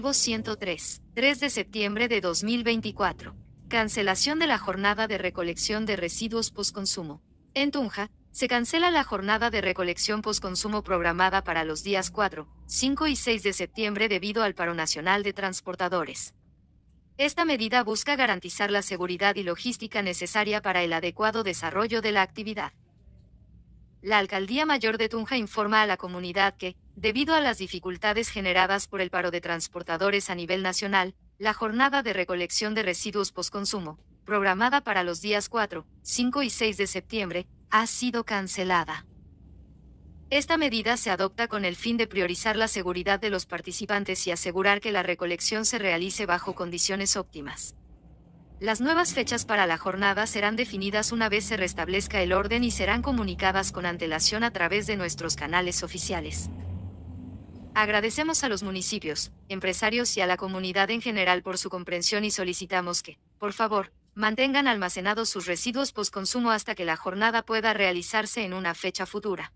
103, 3 de septiembre de 2024. Cancelación de la jornada de recolección de residuos postconsumo. En Tunja, se cancela la jornada de recolección postconsumo programada para los días 4, 5 y 6 de septiembre debido al paro nacional de transportadores. Esta medida busca garantizar la seguridad y logística necesaria para el adecuado desarrollo de la actividad. La Alcaldía Mayor de Tunja informa a la comunidad que, Debido a las dificultades generadas por el paro de transportadores a nivel nacional, la jornada de recolección de residuos postconsumo, programada para los días 4, 5 y 6 de septiembre, ha sido cancelada. Esta medida se adopta con el fin de priorizar la seguridad de los participantes y asegurar que la recolección se realice bajo condiciones óptimas. Las nuevas fechas para la jornada serán definidas una vez se restablezca el orden y serán comunicadas con antelación a través de nuestros canales oficiales. Agradecemos a los municipios, empresarios y a la comunidad en general por su comprensión y solicitamos que, por favor, mantengan almacenados sus residuos consumo hasta que la jornada pueda realizarse en una fecha futura.